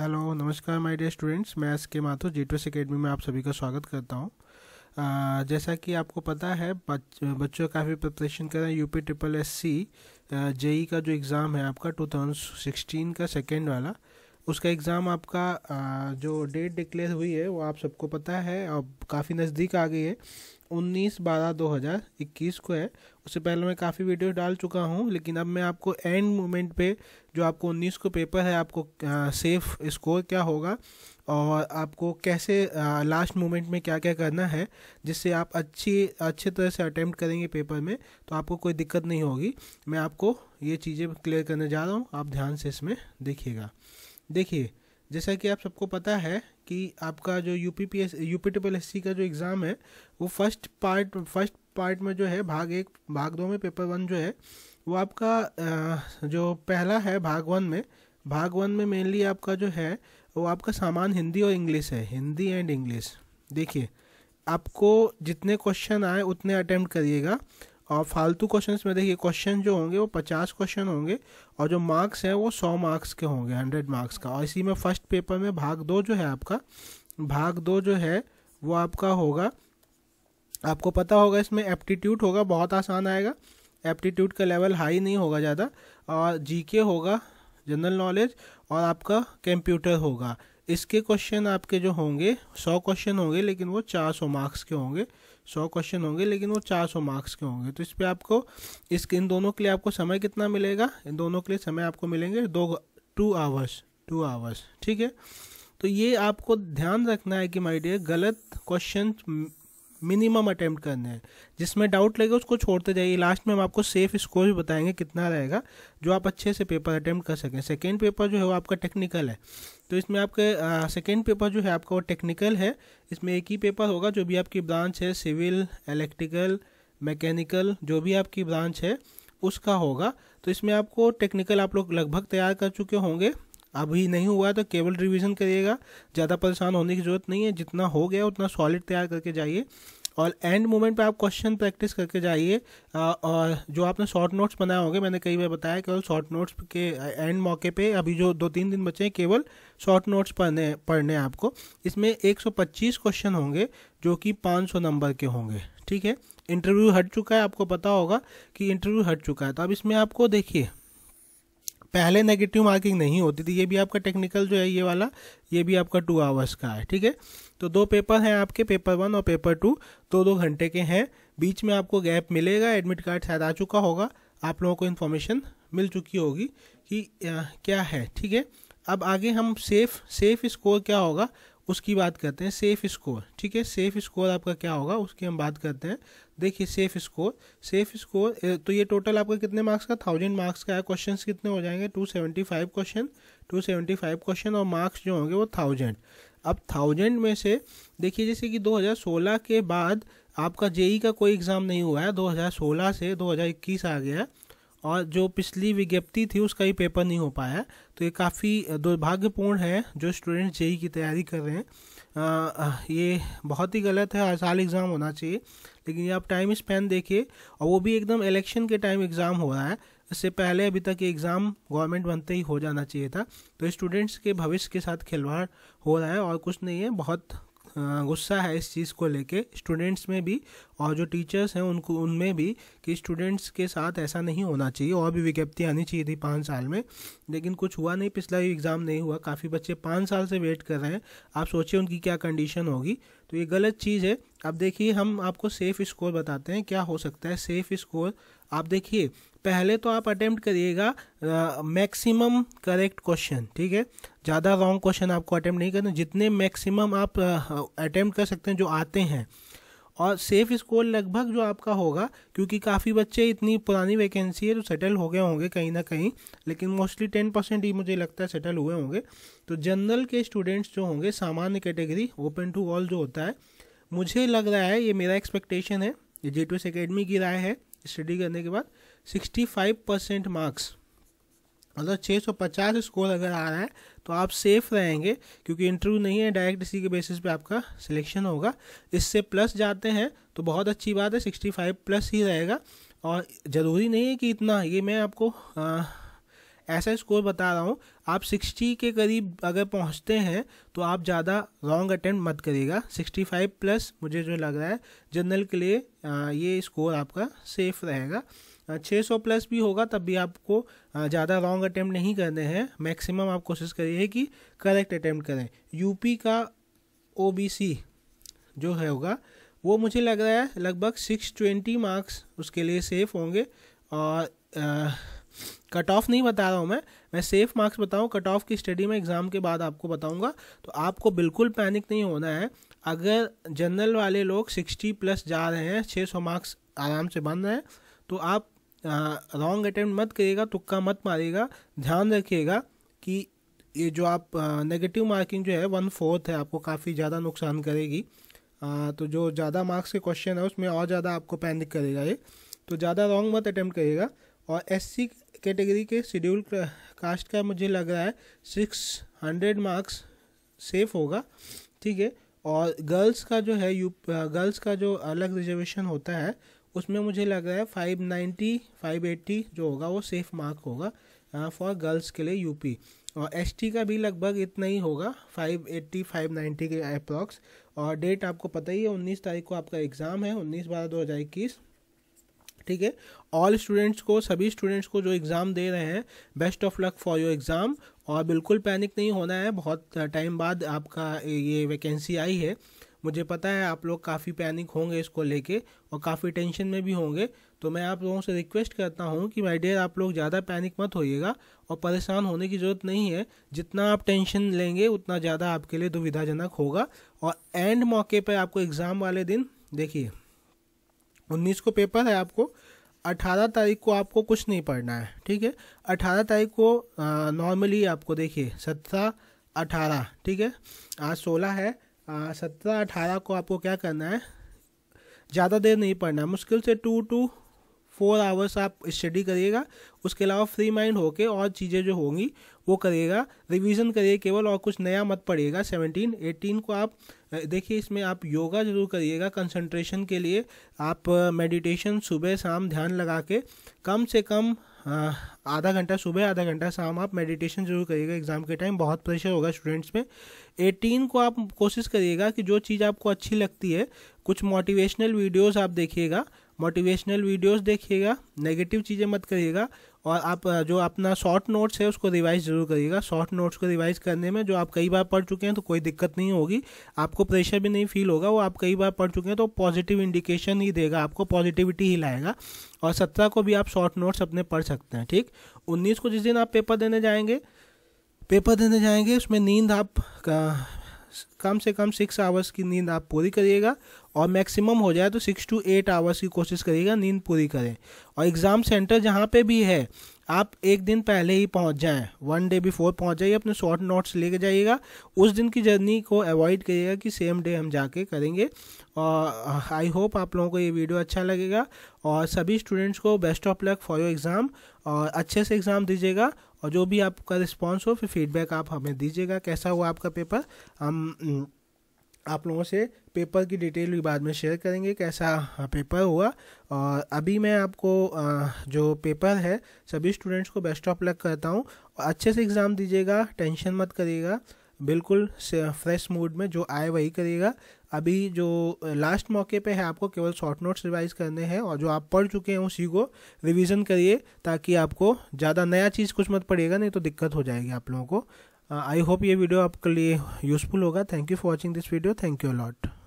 hello नमस्कार my dear students मैं S K Mathur जी टूस academy में आप सभी का स्वागत करता हूं जैसा कि आपको पता है बच, बच्चों काफ़ी प्रिपरेशन कर रहे हैं UP triple S C JE का जो एग्ज़ाम है आपका 2016 का सेकेंड वाला उसका एग्ज़ाम आपका जो डेट डिक्लेयर हुई है वो आप सबको पता है अब काफ़ी नज़दीक आ गई है उन्नीस बारह दो हज़ार इक्कीस को है उससे पहले मैं काफ़ी वीडियो डाल चुका हूँ लेकिन अब मैं आपको एंड मोमेंट पे जो आपको उन्नीस को पेपर है आपको सेफ स्कोर क्या होगा और आपको कैसे लास्ट मोमेंट में क्या क्या करना है जिससे आप अच्छी अच्छे तरह से अटैम्प्ट करेंगे पेपर में तो आपको कोई दिक्कत नहीं होगी मैं आपको ये चीज़ें क्लियर करने जा रहा हूँ आप ध्यान से इसमें देखिएगा देखिए जैसा कि आप सबको पता है कि आपका जो U P P S U P triple S C का जो एग्ज़ाम है वो फर्स्ट पार्ट फर्स्ट पार्ट में जो है भाग एक भाग दो में पेपर वन जो है वो आपका जो पहला है भाग वन में भाग वन में मेनली आपका जो है वो आपका सामान हिंदी और इंग्लिश है हिंदी एंड इंग्लिश देखिए आपको जितने क्वेश्चन आए उतने अटैम्प्ट करिएगा और फालतू क्वेश्चन में देखिए क्वेश्चन जो होंगे वो पचास क्वेश्चन होंगे और जो मार्क्स हैं वो सौ मार्क्स के होंगे हंड्रेड मार्क्स का और इसी में फर्स्ट पेपर में भाग दो जो है आपका भाग दो जो है वो आपका होगा आपको पता होगा इसमें एप्टीट्यूड होगा बहुत आसान आएगा एप्टीट्यूड का लेवल हाई नहीं होगा ज़्यादा और जी होगा जनरल नॉलेज और आपका कंप्यूटर होगा इसके क्वेश्चन आपके जो होंगे सौ क्वेश्चन होंगे लेकिन वो चार सौ मार्क्स के होंगे सौ क्वेश्चन होंगे लेकिन वो चार सौ मार्क्स के होंगे तो इस पर आपको इस इन दोनों के लिए आपको समय कितना मिलेगा इन दोनों के लिए समय आपको मिलेंगे दो टू आवर्स टू आवर्स ठीक है तो ये आपको ध्यान रखना है कि माय डियर गलत क्वेश्चन मिनिमम अटेम्प्ट करने हैं जिसमें डाउट लगे उसको छोड़ते जाइए लास्ट में हम आपको सेफ स्कोर भी बताएंगे कितना रहेगा जो आप अच्छे से पेपर अटैम्प्ट कर सकें सेकेंड पेपर जो है वो आपका टेक्निकल है तो इसमें आपके सेकेंड पेपर जो है आपका वो टेक्निकल है इसमें एक ही पेपर होगा जो भी आपकी ब्रांच है सिविल इलेक्ट्रिकल मैकेनिकल जो भी आपकी ब्रांच है उसका होगा तो इसमें आपको टेक्निकल आप लोग लगभग तैयार कर चुके होंगे अभी नहीं हुआ तो केवल रिविज़न करिएगा ज़्यादा परेशान होने की ज़रूरत नहीं है जितना हो गया उतना सॉलिड तैयार करके जाइए और एंड मोमेंट पे आप क्वेश्चन प्रैक्टिस करके जाइए और जो आपने शॉर्ट नोट्स बनाए होंगे मैंने कई बार बताया केवल शॉर्ट नोट्स के एंड मौके पे अभी जो दो तीन दिन बचे हैं केवल शॉर्ट नोट्स पढ़ने पढ़ने आपको इसमें 125 क्वेश्चन होंगे जो कि 500 नंबर के होंगे ठीक है इंटरव्यू हट चुका है आपको पता होगा कि इंटरव्यू हट चुका है तो अब इसमें आपको देखिए पहले नेगेटिव मार्किंग नहीं होती थी ये भी आपका टेक्निकल जो है ये वाला ये भी आपका टू आवर्स का है ठीक है तो दो पेपर हैं आपके पेपर वन और पेपर टू दो दो घंटे के हैं बीच में आपको गैप मिलेगा एडमिट कार्ड शायद आ चुका होगा आप लोगों को इन्फॉर्मेशन मिल चुकी होगी कि आ, क्या है ठीक है अब आगे हम सेफ सेफ स्कोर क्या होगा उसकी बात करते हैं सेफ स्कोर ठीक है सेफ स्कोर आपका क्या होगा उसकी हम बात करते हैं देखिए सेफ स्कोर सेफ स्कोर तो ये टोटल आपका कितने मार्क्स का थाउजेंड मार्क्स का है क्वेश्चन कितने हो जाएंगे two seventy five question two seventy five question और मार्क्स जो होंगे वो थाउजेंड अब थाउजेंड में से देखिए जैसे कि सोलह के बाद आपका जेई का कोई एग्ज़ाम नहीं हुआ है सोलह से इक्कीस आ गया और जो पिछली विज्ञप्ति थी उसका ही पेपर नहीं हो पाया तो ये काफ़ी दुर्भाग्यपूर्ण है जो स्टूडेंट्स जेई की तैयारी कर रहे हैं आ, ये बहुत ही गलत है हर साल एग्ज़ाम होना चाहिए लेकिन ये आप टाइम स्पेन देखिए और वो भी एकदम इलेक्शन के टाइम एग्ज़ाम हो रहा है इससे पहले अभी तक एग्ज़ाम गवर्नमेंट बनते ही हो जाना चाहिए था तो स्टूडेंट्स के भविष्य के साथ खिलवाड़ हो रहा है और कुछ नहीं है बहुत गुस्सा है इस चीज़ को लेके स्टूडेंट्स में भी और जो टीचर्स हैं उनको उनमें भी कि स्टूडेंट्स के साथ ऐसा नहीं होना चाहिए और भी विज्ञप्ति आनी चाहिए थी पाँच साल में लेकिन कुछ हुआ नहीं पिछला एग्ज़ाम नहीं हुआ काफ़ी बच्चे पाँच साल से वेट कर रहे हैं आप सोचिए उनकी क्या कंडीशन होगी तो ये गलत चीज़ है अब देखिए हम आपको सेफ़ स्कोर बताते हैं क्या हो सकता है सेफ़ स्कोर आप देखिए पहले तो आप अटेम्प्ट करिएगा मैक्सिमम करेक्ट क्वेश्चन ठीक है ज़्यादा रॉन्ग क्वेश्चन आपको अटेम्प्ट नहीं करना जितने मैक्सिमम आप अटेम्प्ट कर सकते हैं जो आते हैं और सेफ स्कोर लगभग जो आपका होगा क्योंकि काफ़ी बच्चे इतनी पुरानी वैकेंसी है जो तो सेटल हो गए होंगे कहीं ना कहीं लेकिन मोस्टली टेन परसेंट ही मुझे लगता है सेटल हुए होंगे तो जनरल के स्टूडेंट्स जो होंगे सामान्य कैटेगरी ओपन टू ऑल जो होता है मुझे लग रहा है ये मेरा एक्सपेक्टेशन है ये जे टू एस की राय है स्टडी करने के बाद फाइव परसेंट मार्क्स मतलब छः सौ पचास स्कोर अगर आ रहा है तो आप सेफ रहेंगे क्योंकि इंटरव्यू नहीं है डायरेक्ट इसी के बेसिस पे आपका सिलेक्शन होगा इससे प्लस जाते हैं तो बहुत अच्छी बात है सिक्सटी फाइव प्लस ही रहेगा और ज़रूरी नहीं है कि इतना ये मैं आपको आ, ऐसा स्कोर बता रहा हूँ आप 60 के करीब अगर पहुँचते हैं तो आप ज़्यादा रॉन्ग अटैम्प्ट मत करिएगा 65 प्लस मुझे जो लग रहा है जनरल के लिए ये स्कोर आपका सेफ रहेगा 600 प्लस भी होगा तब भी आपको ज़्यादा रॉन्ग अटैम्प्ट नहीं करने हैं मैक्सिमम आप कोशिश करिए कि करेक्ट अटैम्प्ट करें यूपी का ओ जो है होगा वो मुझे लग रहा है लगभग 620 मार्क्स उसके लिए सेफ होंगे और आ, कट ऑफ नहीं बता रहा हूँ मैं मैं सेफ मार्क्स बताऊँ कट ऑफ की स्टडी में एग्ज़ाम के बाद आपको बताऊँगा तो आपको बिल्कुल पैनिक नहीं होना है अगर जनरल वाले लोग सिक्सटी प्लस जा रहे हैं छः सौ मार्क्स आराम से बन रहे हैं तो आप रॉन्ग अटैम्प्ट मत करिएगा तुक्का मत मारिएगा ध्यान रखिएगा कि ये जो आप नेगेटिव मार्किंग जो है वन फोर्थ है आपको काफ़ी ज़्यादा नुकसान करेगी आ, तो जो ज़्यादा मार्क्स के क्वेश्चन है उसमें और ज़्यादा आपको पैनिक करेगा ये तो ज़्यादा रॉन्ग मत अटैम्प्ट करिएगा और एससी कैटेगरी के शेड्यूल कास्ट का मुझे लग रहा है सिक्स हंड्रेड मार्क्स सेफ होगा ठीक है और गर्ल्स का जो है यू गर्ल्स का जो अलग रिजर्वेशन होता है उसमें मुझे लग रहा है फाइव नाइन्टी फाइव एट्टी जो होगा वो सेफ मार्क होगा फॉर गर्ल्स के लिए यूपी और एसटी का भी लगभग इतना ही होगा फाइव एट्टी फाइव नाइन्टी के अप्रॉक्स और डेट आपको पता ही है उन्नीस तारीख को आपका एग्ज़ाम है उन्नीस बारह दो हज़ार इक्कीस ठीक है ऑल स्टूडेंट्स को सभी स्टूडेंट्स को जो एग्ज़ाम दे रहे हैं best of luck for your exam और बिल्कुल पैनिक नहीं होना है बहुत टाइम बाद आपका ये वैकेंसी आई है मुझे पता है आप लोग काफ़ी पैनिक होंगे इसको लेके और काफ़ी टेंशन में भी होंगे तो मैं आप लोगों से रिक्वेस्ट करता हूँ कि माय डियर आप लोग ज़्यादा पैनिक मत होइएगा और परेशान होने की ज़रूरत नहीं है जितना आप टेंशन लेंगे उतना ज़्यादा आपके लिए दुविधाजनक होगा और एंड मौके पर आपको एग्ज़ाम वाले दिन देखिए उन्नीस को पेपर है आपको अठारह तारीख को आपको कुछ नहीं पढ़ना है ठीक है अठारह तारीख को नॉर्मली आपको देखिए सत्रह अठारह ठीक है आज सोलह है सत्रह अठारह को आपको क्या करना है ज़्यादा देर नहीं पढ़ना है मुश्किल से टू टू फोर आवर्स आप स्टडी करिएगा उसके अलावा फ्री माइंड होके और चीज़ें जो होंगी वो करिएगा रिवीजन करिए केवल और कुछ नया मत पढ़िएगा सेवनटीन एटीन को आप देखिए इसमें आप योगा जरूर करिएगा कंसंट्रेशन के लिए आप मेडिटेशन सुबह शाम ध्यान लगा के कम से कम आधा घंटा सुबह आधा घंटा शाम आप मेडिटेशन जरूर करिएगा एग्ज़ाम के टाइम बहुत प्रेशर होगा स्टूडेंट्स में एटीन को आप कोशिश करिएगा कि जो चीज़ आपको अच्छी लगती है कुछ मोटिवेशनल वीडियोस आप देखिएगा मोटिवेशनल वीडियोस देखिएगा नेगेटिव चीज़ें मत करिएगा और आप जो अपना शॉर्ट नोट्स है उसको रिवाइज जरूर करिएगा शॉर्ट नोट्स को रिवाइज करने में जो आप कई बार पढ़ चुके हैं तो कोई दिक्कत नहीं होगी आपको प्रेशर भी नहीं फील होगा वो आप कई बार पढ़ चुके हैं तो पॉजिटिव इंडिकेशन ही देगा आपको पॉजिटिविटी ही लाएगा और सत्रह को भी आप शॉर्ट नोट्स अपने पढ़ सकते हैं ठीक उन्नीस को जिस दिन आप पेपर देने जाएंगे पेपर देने जाएंगे उसमें नींद आप कम से कम सिक्स आवर्स की नींद आप पूरी करिएगा और मैक्सिमम हो जाए तो सिक्स टू एट आवर्स की कोशिश करिएगा नींद पूरी करें और एग्ज़ाम सेंटर जहाँ पे भी है आप एक दिन पहले ही पहुँच जाएँ वन डे बिफोर पहुँच जाइए अपने शॉर्ट नोट्स लेके जाइएगा उस दिन की जर्नी को अवॉइड करिएगा कि सेम डे हम जाके करेंगे और आई होप आप लोगों को ये वीडियो अच्छा लगेगा और सभी स्टूडेंट्स को best of luck for your exam और अच्छे से एग्ज़ाम दीजिएगा और जो भी आपका रिस्पॉन्स हो फिर फीडबैक आप हमें दीजिएगा कैसा हुआ आपका पेपर हम हम्म, आप लोगों से पेपर की डिटेल भी बाद में शेयर करेंगे कैसा पेपर हुआ और अभी मैं आपको जो पेपर है सभी स्टूडेंट्स को बेस्ट ऑफ लक करता हूँ अच्छे से एग्ज़ाम दीजिएगा टेंशन मत करिएगा बिल्कुल फ्रेश मूड में जो आए वही करिएगा अभी जो लास्ट मौके पे है आपको केवल शॉर्ट नोट्स रिवाइज करने हैं और जो आप पढ़ चुके हैं उसी को रिवीजन करिए ताकि आपको ज़्यादा नया चीज़ कुछ मत पड़ेगा नहीं तो दिक्कत हो जाएगी आप लोगों को आई होप ये वीडियो आपके लिए यूज़फुल होगा thank you for watching this video thank you allot